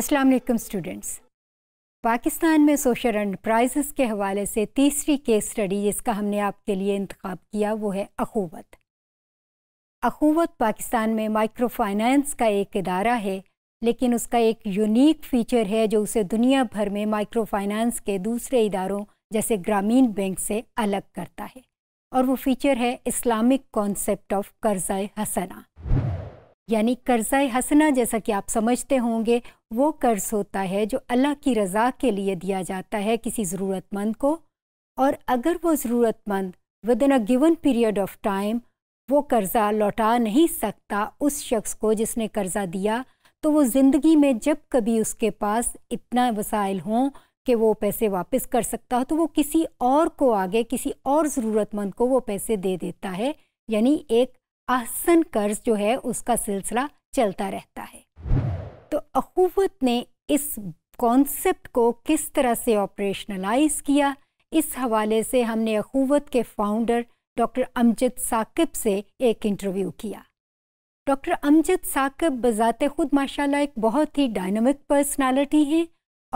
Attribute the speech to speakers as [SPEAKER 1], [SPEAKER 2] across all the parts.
[SPEAKER 1] अस्सलाम वालेकुम स्टूडेंट्स पाकिस्तान में सोशल एंटरप्राइजेस के हवाले से तीसरी केस स्टडी जिसका हमने आपके लिए इंतखब किया वो है अखूवत अखूवत पाकिस्तान में माइक्रो फाइनेंस का एक इदारा है लेकिन उसका एक यूनिक फीचर है जो उसे दुनिया भर में माइक्रो फाइनेंस के दूसरे इदारों जैसे ग्रामीण बैंक से अलग करता है और वो फीचर है इस्लामिक कॉन्सेप्ट ऑफ कर्ज़ हसना यानी कर्ज़ हसना जैसा कि आप समझते होंगे वो कर्ज़ होता है जो अल्लाह की रज़ा के लिए दिया जाता है किसी ज़रूरतमंद को और अगर वो ज़रूरतमंद within a given period of time वो कर्ज़ा लौटा नहीं सकता उस शख्स को जिसने कर्ज़ा दिया तो वो ज़िंदगी में जब कभी उसके पास इतना वसाइल हों कि वो पैसे वापस कर सकता हो तो वो किसी और को आगे किसी और ज़रूरतमंद को वो पैसे दे देता है यानी एक आहसन कर्ज जो है उसका सिलसिला चलता रहता है अखूवत ने इस कॉन्सेप्ट को किस तरह से ऑपरेशनलाइज किया इस हवाले से हमने अखूवत के फाउंडर डॉक्टर अमजद साकिब से एक इंटरव्यू किया डॉक्टर अमजद साकिब बज़ात ख़ुद माशाल्लाह एक बहुत ही डायनमिक पर्सनालिटी हैं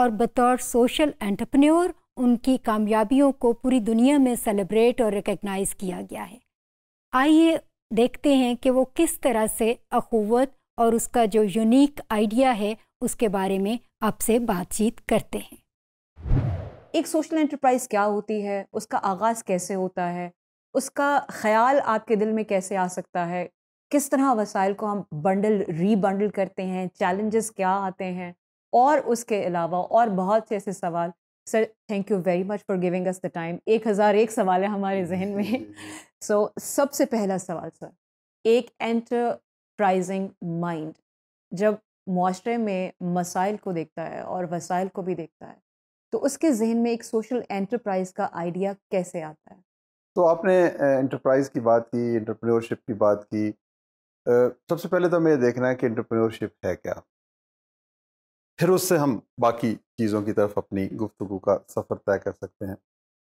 [SPEAKER 1] और बतौर सोशल एंटरप्रेन्योर उनकी कामयाबियों को पूरी दुनिया में सेलिब्रेट और रिकगनाइज किया गया है आइए देखते हैं कि वो किस तरह से अखूवत और उसका जो यूनिक आइडिया है उसके बारे में आपसे बातचीत करते हैं
[SPEAKER 2] एक सोशल एंटरप्राइज क्या होती है उसका आगाज़ कैसे होता है उसका ख्याल आपके दिल में कैसे आ सकता है किस तरह वसाइल को हम बंडल रीबंडल करते हैं चैलेंजेस क्या आते हैं और उसके अलावा और बहुत से ऐसे सवाल sir thank you very much for giving us the time एक हज़ार एक सवाल है हमारे जहन में सो so, सबसे पहला सवाल सर एक एंटर प्राइजिंग माइंड जब माशरे में मसाइल को देखता है और वसाइल को भी देखता है तो उसके जहन में एक सोशल एंटरप्राइज का आइडिया कैसे आता है
[SPEAKER 3] तो आपने इंटरप्राइज की बात की इंटरप्रेन्योरशिप की बात की सबसे पहले तो हमें देखना है कि इंटरप्रेन्योरशिप है क्या फिर उससे हम बाकी चीज़ों की तरफ अपनी गुफ्तु का सफ़र तय कर सकते हैं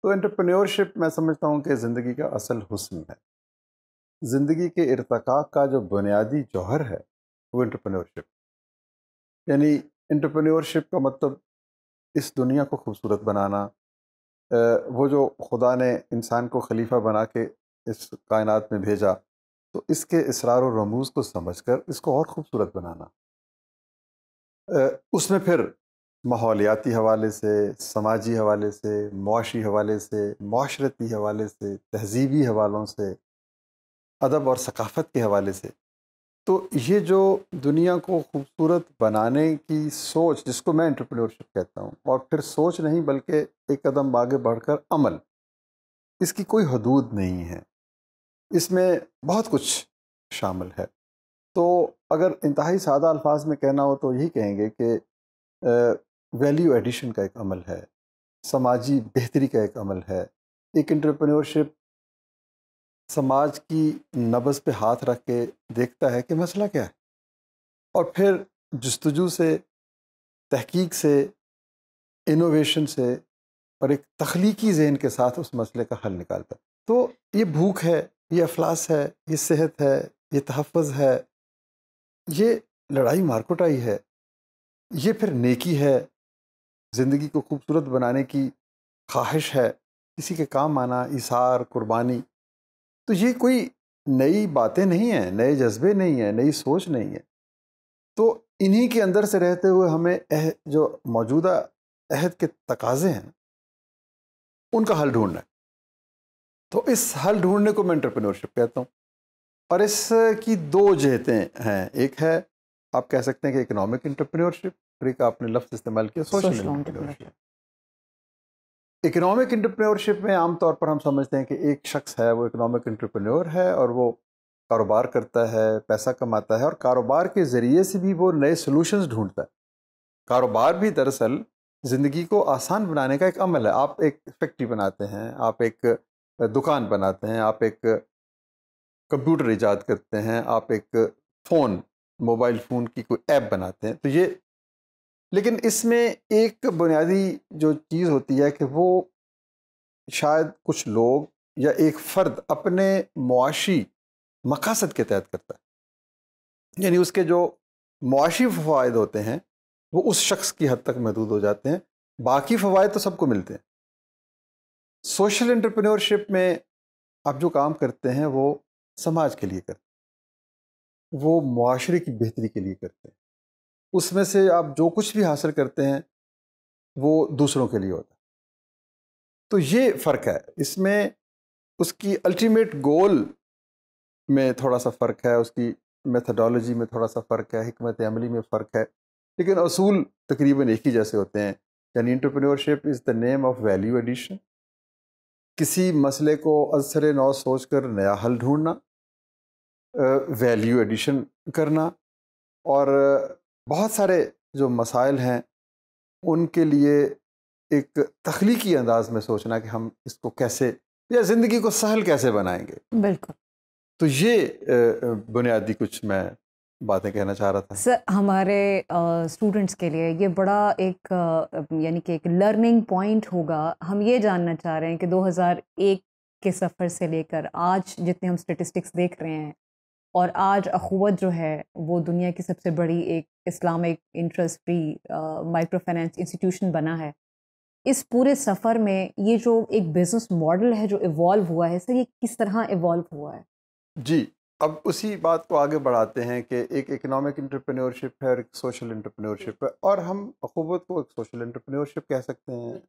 [SPEAKER 3] तो इंटरप्रेन्योरशिप मैं समझता हूँ कि ज़िंदगी का असल हुस्न है ज़िंदगी के इरतका का जो बुनियादी जौहर है वो इंटरप्रेन्योरशिप यानी इंटरप्रेन्योरशिप का मतलब इस दुनिया को खूबसूरत बनाना वो जो खुदा ने इंसान को खलीफा बना के इस कायनात में भेजा तो इसके इसरार और रमूज को समझकर इसको और ख़ूबसूरत बनाना उसमें फिर माहौलियाती हवाले से समाजी हवाले से मुआशी हवाले से माशरती हवाले से तहजीबी हवालों से अदब और सकाफ़त के हवाले से तो ये जो दुनिया को खूबसूरत बनाने की सोच जिसको मैं इंटरप्रेन्योरशिप कहता हूँ और फिर सोच नहीं बल्कि एक कदम आगे बढ़कर अमल इसकी कोई हदूद नहीं है इसमें बहुत कुछ शामिल है तो अगर इंतहाई सादा अल्फाज में कहना हो तो यही कहेंगे कि वैल्यू एडिशन का एक अमल है समाजी बेहतरी का एक अमल है एक इंटरप्रेन्योरशिप समाज की नब्ज़ पे हाथ रख के देखता है कि मसला क्या है और फिर जस्तजू से तहकीक से इनोवेशन से और एक तख्लीकी जहन के साथ उस मसले का हल निकालता है तो ये भूख है ये अफलास है ये सेहत है ये तहफ़ है ये लड़ाई मारकुटाई है ये फिर नेकी है ज़िंदगी को खूबसूरत बनाने की ख्वाहिश है किसी के काम आना इसार कुर्बानी तो ये कोई नई बातें नहीं हैं नए जज्बे नहीं हैं नई सोच नहीं है तो इन्हीं के अंदर से रहते हुए हमें जो मौजूदा अहद के तकाजे हैं उनका हल ढूंढना है तो इस हल ढूंढने को मैं इंटरप्रेन्योरशिप कहता हूँ और इसकी दो जहतें हैं एक है आप कह सकते हैं कि इकोनॉमिक इंटरप्रेन्योरशिप एक आपने लफ्ज़ इस्तेमाल किया सोशल इंटरप्रेन्योरशिप इकोनॉमिक इंटरप्रेनोरशिप में आमतौर पर हम समझते हैं कि एक शख्स है वो इकोनॉमिक इंटरप्रेन्योर है और वो कारोबार करता है पैसा कमाता है और कारोबार के ज़रिए से भी वो नए सोल्यूशंस ढूंढता है कारोबार भी दरअसल ज़िंदगी को आसान बनाने का एक अमल है आप एक फैक्ट्री बनाते हैं आप एक दुकान बनाते हैं आप एक कंप्यूटर ईजाद करते हैं आप एक फ़ोन मोबाइल फ़ोन की कोई ऐप बनाते हैं तो ये लेकिन इसमें एक बुनियादी जो चीज़ होती है कि वो शायद कुछ लोग या एक फ़र्द अपने मुआशी मकासद के तहत करता है यानी उसके जो मुआशी फ़वाद होते हैं वो उस शख्स की हद तक महदूद हो जाते हैं बाकी फ़वाद तो सबको मिलते हैं सोशल इंटरप्रेन्योरशिप में आप जो काम करते हैं वो समाज के लिए करते हैं वो माशरे की बेहतरी के लिए करते हैं उसमें से आप जो कुछ भी हासिल करते हैं वो दूसरों के लिए होता है तो ये फ़र्क है इसमें उसकी अल्टीमेट गोल में थोड़ा सा फ़र्क है उसकी मेथडोलॉजी में थोड़ा सा फ़र्क है हमत अमली में फ़र्क है लेकिन असूल तकरीबन एक ही जैसे होते हैं यानी entrepreneurship is the name of value addition किसी मसले को असर नौ सोच कर नया हल ढूंढना वैल्यू एडिशन करना और बहुत सारे जो मसाइल हैं उनके लिए एक तख्लीकी अंदाज में सोचना कि हम इसको कैसे या ज़िंदगी को सहल कैसे बनाएंगे बिल्कुल तो ये बुनियादी कुछ मैं बातें कहना चाह रहा था सर
[SPEAKER 2] हमारे स्टूडेंट्स के लिए ये बड़ा एक यानी कि एक लर्निंग पॉइंट होगा हम ये जानना चाह रहे हैं कि 2001 के सफ़र से लेकर आज जितने हम स्टेटिस्टिक्स देख रहे हैं और आज अखवत जो है वो दुनिया की सबसे बड़ी एक Islamic interest free microfinance institution बना है इस पूरे सफ़र में ये जो एक बिज़नेस मॉडल है जो इवॉल्व हुआ है सर ये किस तरह इवॉल्व हुआ है
[SPEAKER 3] जी अब उसी बात को आगे बढ़ाते हैं कि एक इकोनॉमिक इंटरप्रेन्योरशिप है और एक सोशल इंटरप्रेन्योरशिप है और हम अखूबत को एक सोशल इंटरप्रेन्योरशिप कह सकते हैं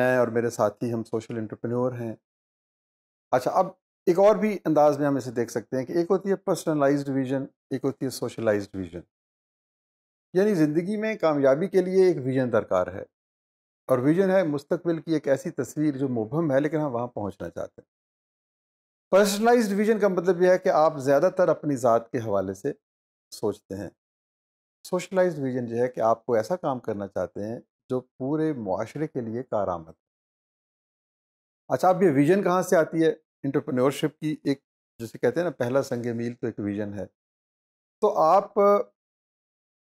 [SPEAKER 3] मैं और मेरे साथी हम सोशल इंटरप्रेन्योर हैं अच्छा अब एक और भी अंदाज में हम इसे देख सकते हैं कि एक होती है पर्सनलाइज्ड विजन एक होती है सोशलाइज्ड विजन यानी ज़िंदगी में कामयाबी के लिए एक विजन दरकार है और विजन है मुस्तबिल की एक ऐसी तस्वीर जो मुबहम है लेकिन हम वहाँ पहुँचना चाहते हैं पर्सनलाइज्ड विजन का मतलब यह है कि आप ज़्यादातर अपनी ज़ात के हवाले से सोचते हैं सोशलाइज विजन जो है कि आपको ऐसा काम करना चाहते हैं जो पूरे माशरे के लिए कार अच्छा अब ये विजन कहाँ से आती है इंटरप्रेन्योरशिप की एक जैसे कहते हैं ना पहला संग मील तो एक विज़न है तो आप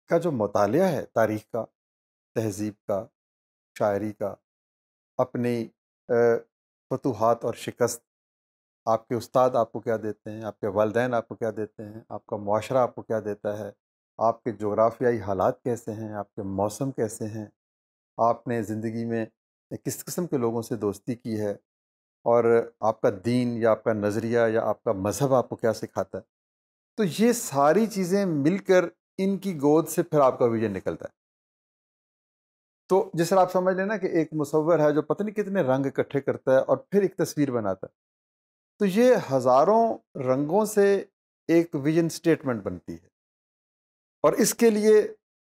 [SPEAKER 3] का जो मताल है तारीख का तहजीब का शायरी का अपनी फतूहत और शिकस्त आपके उस्ताद आपको क्या देते हैं आपके वालदेन आपको क्या देते हैं आपका माशरा आपको क्या देता है आपके जोग्राफियाई हालात कैसे हैं आपके मौसम कैसे हैं आपने ज़िंदगी में किस किस्म के लोगों से दोस्ती की है और आपका दीन या आपका नज़रिया या आपका मज़हब आपको क्या सिखाता है तो ये सारी चीज़ें मिलकर इनकी गोद से फिर आपका विजन निकलता है तो जिस आप समझ लेना कि एक मुसवर है जो पता नहीं कितने रंग इकट्ठे करता है और फिर एक तस्वीर बनाता है तो ये हज़ारों रंगों से एक विजन स्टेटमेंट बनती है और इसके लिए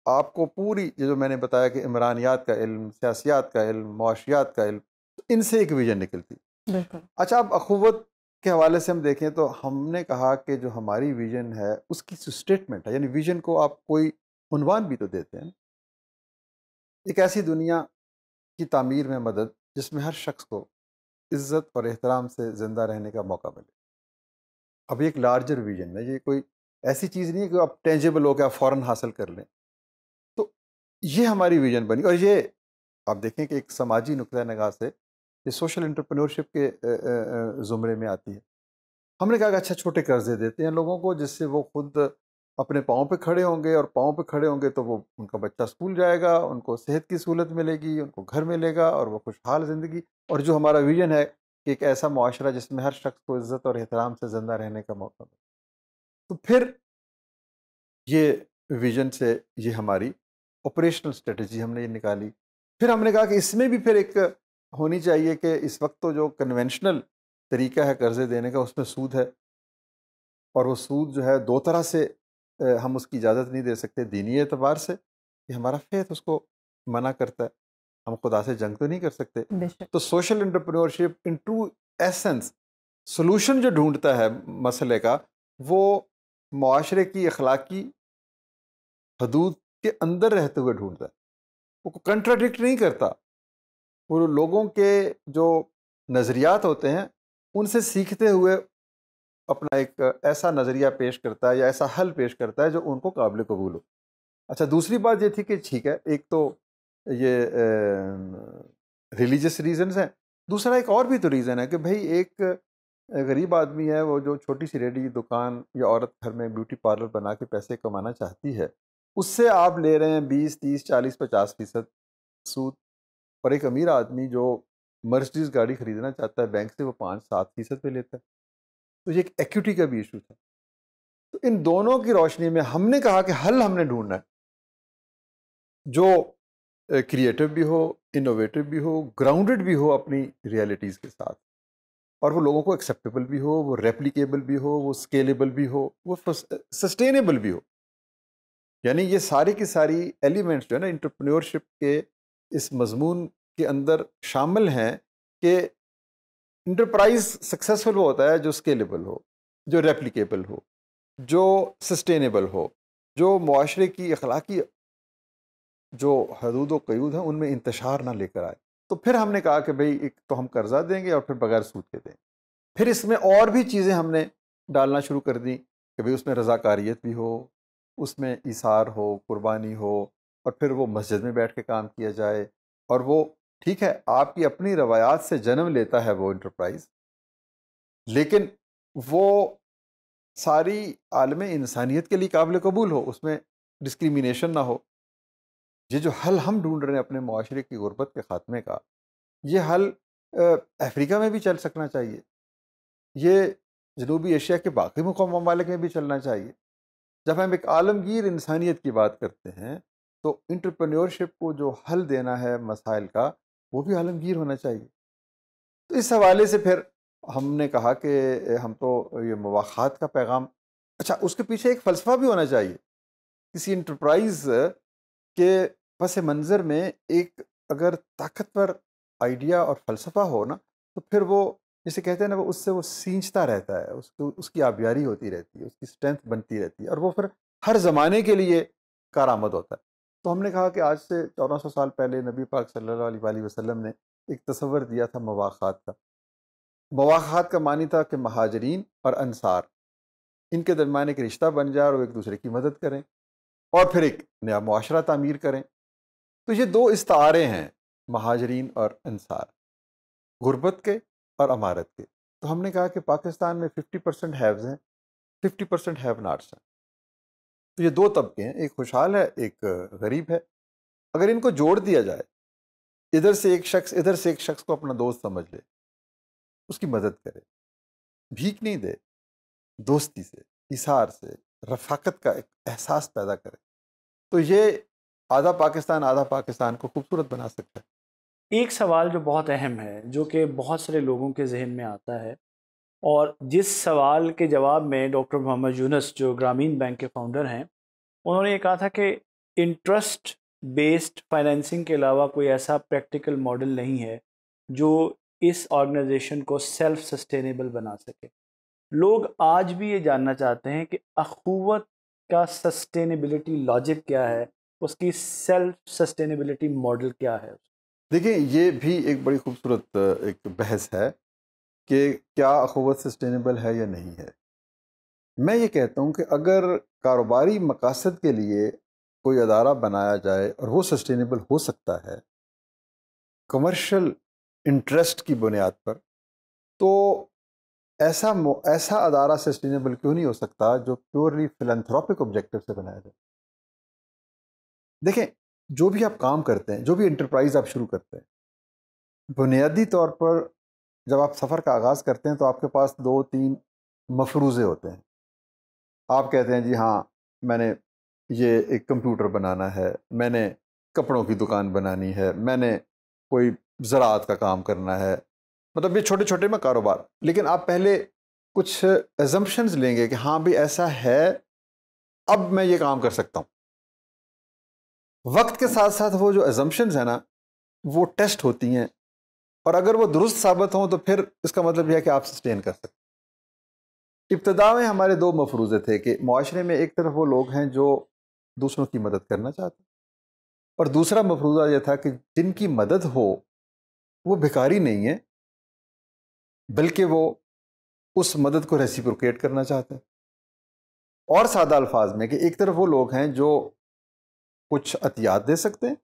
[SPEAKER 3] आपको पूरी जो मैंने बताया कि इमरानियात का इल्म सियासियात का इल्म मुआशियात का इल्म तो इनसे एक विजन निकलती है अच्छा अब अखवत के हवाले से हम देखें तो हमने कहा कि जो हमारी विजन है उसकी जो स्टेटमेंट है यानी विजन को आप कोई उनवान भी तो देते हैं एक ऐसी दुनिया की तमीर में मदद जिसमें हर शख्स को इज़्ज़त और एहतराम से ज़िंदा रहने का मौका मिले अब एक लार्जर विजन है ये कोई ऐसी चीज़ नहीं है कि आप टेंजेबल हो के आप फ़ौर हासिल कर लें तो ये हमारी विजन बनी और ये आप देखें कि एक समाजी नुक़ नगाह से ये सोशल इंटरप्रेन्योरशिप के ज़ुमरे में आती है हमने कहा कि अच्छा छोटे कर्जे देते हैं लोगों को जिससे वो खुद अपने पाँव पे खड़े होंगे और पाँव पे खड़े होंगे तो वो उनका बच्चा स्कूल जाएगा उनको सेहत की सहूलत मिलेगी उनको घर मिलेगा और वो खुशहाल ज़िंदगी और जो हमारा विजन है कि एक ऐसा माशरा जिसमें हर शख्स को इज़्ज़त और एहतराम से ज़िंदा रहने का मौका मिले तो फिर ये विजन से ये हमारी ऑपरेशनल स्ट्रेटजी हमने ये निकाली फिर हमने कहा कि इसमें भी फिर एक होनी चाहिए कि इस वक्त तो जो कन्वेंशनल तरीका है कर्ज़े देने का उसमें सूद है और वो सूद जो है दो तरह से हम उसकी इजाज़त नहीं दे सकते दीनी एतबार से कि हमारा फेथ उसको मना करता है हम खुदा से जंग तो नहीं कर सकते तो social entrepreneurship in true essence solution जो ढूंढता है मसले का वो माशरे की अखलाकी हदूद के अंदर रहते हुए ढूंढता है वो कंट्राडिक्ट नहीं करता वो लोगों के जो नज़रियात होते हैं उनसे सीखते हुए अपना एक ऐसा नज़रिया पेश करता है या ऐसा हल पेश करता है जो उनको काबिल कबूल हो अच्छा दूसरी बात ये थी कि ठीक है एक तो ये रिलीजियस रीज़न्स हैं दूसरा एक और भी तो रीज़न है कि भाई एक गरीब आदमी है वो जो छोटी सी रेडी दुकान या औरत घर में ब्यूटी पार्लर बना के पैसे कमाना चाहती है उससे आप ले रहे हैं बीस तीस चालीस पचास फीसद सूद और एक अमीर आदमी जो मर्सडीज गाड़ी खरीदना चाहता है बैंक से वो पाँच सात फीसद पे लेता है तो ये एक एक्यूटी का भी इशू था तो इन दोनों की रोशनी में हमने कहा कि हल हमने ढूंढना है जो क्रिएटिव भी हो इनोवेटिव भी हो ग्राउंडेड भी हो अपनी रियलिटीज़ के साथ और वो लोगों को एक्सेप्टेबल भी हो वो रेप्लीकेबल भी हो वो स्केलेबल भी हो वो सस्टेनेबल भी हो यानी ये सारी की सारी एलिमेंट्स जो है ना इंटरप्रेन्योरशिप के इस मजमून के अंदर शामिल हैं कि इंटरप्राइज सक्सेसफुल वो होता है जो स्केलेबल हो जो रेप्लिकेबल हो जो सस्टेनेबल हो जो माशरे की अखलाकी जो हदूद वयूद हैं उनमें इंतशार ना लेकर आए तो फिर हमने कहा कि भाई एक तो हम कर्जा देंगे और फिर बगैर सूद के देंगे फिर इसमें और भी चीज़ें हमने डालना शुरू कर दी कि भाई उसमें रज़ाकारीत भी हो उसमें इसार हो कुर्बानी हो और फिर वो मस्जिद में बैठ के काम किया जाए और वो ठीक है आपकी अपनी रवायात से जन्म लेता है वो इंटरप्राइज़ लेकिन वो सारी आलम इंसानियत के लिए काबिल कबूल हो उसमें डिस्क्रिमिनेशन ना हो ये जो हल हम ढूंढ रहे हैं अपने माशरे की गुर्बत के ख़ात्मे का ये हल अफ्रीका में भी चल सकना चाहिए ये जनूबी एशिया के बाकी ममालिक में भी चलना चाहिए जब हम एक आलमगीर इंसानियत की बात करते हैं तो इंटरप्रेन्योरशिप को जो हल देना है मसाइल का वो भी आलमगीर होना चाहिए तो इस हवाले से फिर हमने कहा कि हम तो ये मवाक़ात का पैगाम अच्छा उसके पीछे एक फ़लसफ़ा भी होना चाहिए किसी इंटरप्राइज़ के पस मंज़र में एक अगर ताकतवर आइडिया और फ़लसफ़ा हो ना तो फिर वो जिसे कहते हैं ना वो उससे वो सींचता रहता है उसको उसकी आबियारी होती रहती है उसकी स्ट्रेंथ बनती रहती है और वो फिर हर ज़माने के लिए कारामद होता है तो हमने कहा कि आज से चौदह सौ साल पहले नबी पाक सल्ला वसलम ने एक तस्वर दिया था मवाखात का मवाखात का मानी था कि महाजरीन और अनसार इनके दरमियान एक रिश्ता बन जाए और एक दूसरे की मदद करें और फिर एक नया माशरा तमीर करें तो ये दो इस्तारे हैं महाजरीन और अनसार गुर्बत के और अमारत के तो हमने कहा कि पाकिस्तान में फिफ्टी परसेंट हैव्स हैं फिफ्टी परसेंट हैव नाट्स हैं तो ये दो तबके हैं एक खुशहाल है एक गरीब है अगर इनको जोड़ दिया जाए इधर से एक शख्स इधर से एक शख्स को अपना दोस्त समझ ले उसकी मदद करे भीख नहीं दे दोस्ती से इशार से रफाकत का एक एहसास पैदा करे तो ये आधा पाकिस्तान आधा पाकिस्तान को खूबसूरत बना सकता
[SPEAKER 2] है एक सवाल जो बहुत अहम है जो कि बहुत सारे लोगों के जहन में आता है और जिस सवाल के जवाब में डॉक्टर मोहम्मद यूनस जो ग्रामीण बैंक के फाउंडर हैं उन्होंने ये कहा था कि इंटरेस्ट बेस्ड फाइनेंसिंग के अलावा कोई ऐसा प्रैक्टिकल मॉडल नहीं है जो इस ऑर्गेनाइजेशन को सेल्फ सस्टेनेबल बना सके
[SPEAKER 3] लोग आज भी ये जानना चाहते हैं कि अखूवत का सस्टेनेबिलिटी लॉजिक क्या है उसकी सेल्फ सस्टेनेबिलिटी मॉडल क्या है देखिए ये भी एक बड़ी खूबसूरत एक बहस है कि क्या अखवत सस्टेनेबल है या नहीं है मैं ये कहता हूँ कि अगर कारोबारी मकासद के लिए कोई अदारा बनाया जाए और वो सस्टेनेबल हो सकता है कमर्शल इंटरेस्ट की बुनियाद पर तो ऐसा ऐसा अदारा सस्टेनेबल क्यों नहीं हो सकता जो प्योरली फिलंथ्रॉपिक ऑब्जेक्टिव से बनाया जाए देखें जो भी आप काम करते हैं जो भी इंटरप्राइज आप शुरू करते हैं बुनियादी तौर पर जब आप सफ़र का आगाज़ करते हैं तो आपके पास दो तीन मफरूज़े होते हैं आप कहते हैं जी हाँ मैंने ये एक कंप्यूटर बनाना है मैंने कपड़ों की दुकान बनानी है मैंने कोई ज़रात का काम करना है मतलब ये छोटे छोटे में कारोबार लेकिन आप पहले कुछ एजम्पन्स लेंगे कि हाँ भाई ऐसा है अब मैं ये काम कर सकता हूँ वक्त के साथ साथ वो जो एजम्पन्स हैं ना वो टेस्ट होती हैं और अगर वो दुरुस्त साबित हों तो फिर इसका मतलब यह है कि आप सस्टेन कर सकते इब्तदा में हमारे दो मफरूज़े थे कि माशरे में एक तरफ वो लोग हैं जो दूसरों की मदद करना चाहते और दूसरा मफरूज़ा यह था कि जिनकी मदद हो वो भिकारी नहीं है बल्कि वो उस मदद को रेसिप्रोकेट करना चाहते हैं और सादा अल्फाज में कि एक तरफ वो लोग हैं जो कुछ अतियात दे सकते हैं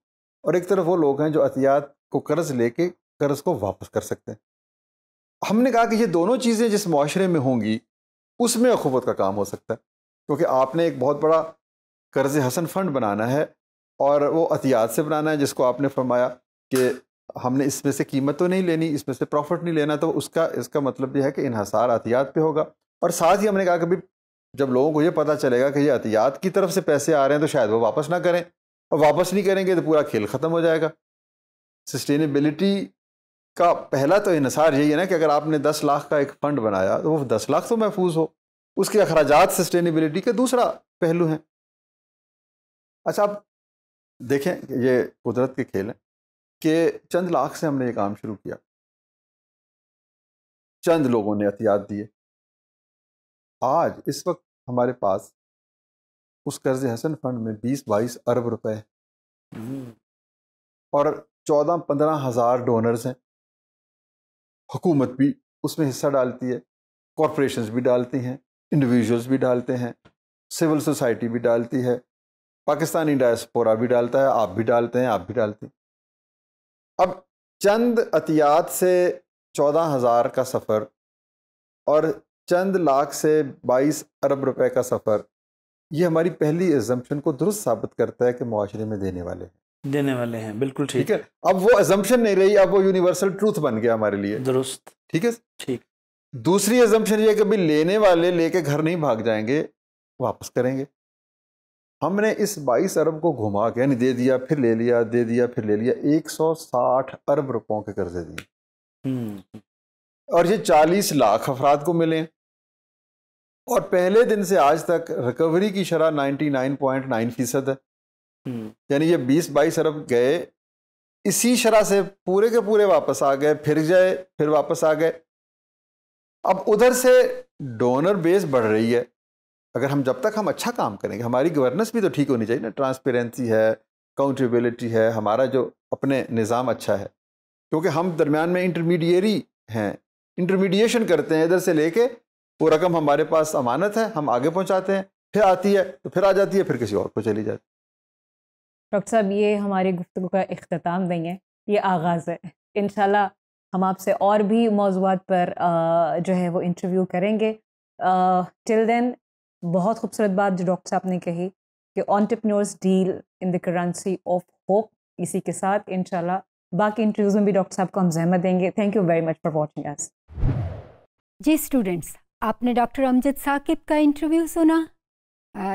[SPEAKER 3] और एक तरफ वो लोग हैं जो अतियात को कर्ज लेके कर्ज को वापस कर सकते हैं हमने कहा कि ये दोनों चीज़ें जिस माशरे में होंगी उसमें अखूबत का काम हो सकता है क्योंकि आपने एक बहुत बड़ा कर्ज हसन फंड बनाना है और वो अतियात से बनाना है जिसको आपने फरमाया कि हमने इसमें से कीमत तो नहीं लेनी इसमें से प्रॉफिट नहीं लेना तो उसका इसका मतलब यह है कि इहसार अतियात पे होगा और साथ ही हमने कहा कि भाई जब लोगों को ये पता चलेगा कि ये अतियात की तरफ से पैसे आ रहे हैं तो शायद वो वापस ना करें और वापस नहीं करेंगे तो पूरा खेल ख़त्म हो जाएगा सस्टेनेबिलिटी का पहला तो इसार यही है ना कि अगर आपने दस लाख का एक फ़ंड बनाया तो वो दस लाख तो महफूज हो उसके अखराज सस्टेनेबिलिटी का दूसरा पहलू है अच्छा आप देखें ये कुदरत के खेल हैं कि चंद लाख से हमने ये काम शुरू किया चंद लोगों ने एहतियात दिए आज इस वक्त हमारे पास उस कर्ज हसन फंड में बीस बाईस अरब रुपए और चौदह पंद्रह हज़ार डोनर्स हैं हुकूमत भी उसमें हिस्सा डालती है कॉरपोरेशन भी डालती हैं इंडिविजुअल्स भी डालते हैं सिविल सोसाइटी भी डालती है पाकिस्तानी डायस्पोरा भी डालता है आप भी डालते हैं आप भी डालते हैं अब चंद अतियात से चौदह हज़ार का सफ़र और चंद लाख से बाईस अरब रुपए का सफ़र ये हमारी पहली एजम्पन को दुरुस्त साबित करता है कि माशरे में देने वाले हैं देने वाले हैं बिल्कुल ठीक है अब वो एजम्पन नहीं रही अब वो यूनिवर्सल ट्रूथ बन गया हमारे लिए दुरुस्त ठीक है ठीक दूसरी एजम्पन ये कभी लेने वाले लेके घर नहीं भाग जाएंगे वापस करेंगे हमने इस 22 अरब को घुमा के यानी दे दिया फिर ले लिया दे दिया फिर ले लिया 160 अरब रुपयों के कर्जे दिए हम्म। और ये 40 लाख अफराद को मिले और पहले दिन से आज तक रिकवरी की शरह 99.9 फीसद है हम्म। यानी ये बीस बाईस अरब गए इसी शराह से पूरे के पूरे वापस आ गए फिर गए फिर वापस आ गए अब उधर से डोनर बेस बढ़ रही है अगर हम जब तक हम अच्छा काम करेंगे हमारी गवर्नेंस भी तो ठीक होनी चाहिए ना ट्रांसपेरेंसी है काउंटेबिलिटी है हमारा जो अपने निज़ाम अच्छा है क्योंकि हम दरमियान में इंटरमीडियरी हैं इंटरमीडिएशन करते हैं इधर से लेके वो रकम हमारे पास अमानत है हम आगे पहुंचाते हैं फिर आती है तो फिर आ जाती है फिर किसी और को चली जाती है
[SPEAKER 2] डॉक्टर साहब ये हमारी गुफ्तु का अख्ताम नहीं है ये आगाज़ है इन हम आपसे और भी मौजूद पर आ, जो है वो इंटरव्यू करेंगे टिल देन बहुत खूबसूरत बात जो डॉक्टर साहब ने कही कि entrepreneurs deal in the currency of hope इसी के साथ इन बाकी इंटरव्यूज़ में भी डॉक्टर साहब को हम जहमत देंगे thank you very much for watching
[SPEAKER 1] जी स्टूडेंट्स आपने डॉक्टर अमजद साकिब का इंटरव्यू सुना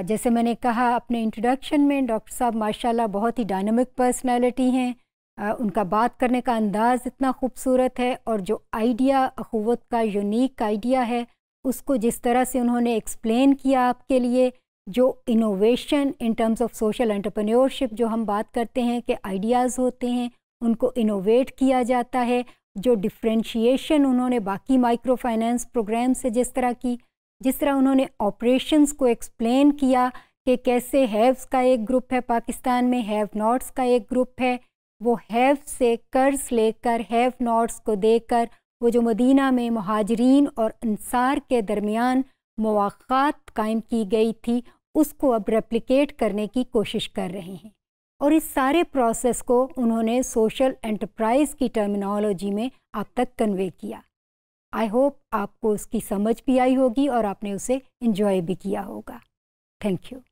[SPEAKER 1] जैसे मैंने कहा अपने इंट्रोडक्शन में डॉक्टर साहब माशाल्लाह बहुत ही डायनामिक पर्सनालिटी हैं उनका बात करने का अंदाज़ इतना खूबसूरत है और जो आइडिया अखवत का यूनिक आइडिया है उसको जिस तरह से उन्होंने एक्सप्लेन किया आपके लिए जो innovation in terms of social entrepreneurship जो हम बात करते हैं कि आइडियाज़ होते हैं उनको इनोवेट किया जाता है जो डिफ्रेंशिएशन उन्होंने बाकी माइक्रो फाइनेंस प्रोग्राम से जिस तरह की जिस तरह उन्होंने ऑपरेशंस को एक्सप्लेन किया कि कैसे हैव्स का एक ग्रुप है पाकिस्तान में हैव नॉट्स का एक ग्रुप है वो हैव से कर्ज लेकर हैव नॉट्स को देकर वो जो मदीना में महाजरीन और अंसार के दरमियान मौक़ात कायम की गई थी उसको अब रेप्लिकेट करने की कोशिश कर रहे हैं और इस सारे प्रोसेस को उन्होंने सोशल एंटरप्राइज़ की टर्मिनोलॉजी में अब तक कन्वे किया आई होप आपको उसकी समझ भी आई होगी और आपने उसे इन्जॉय भी किया होगा थैंक यू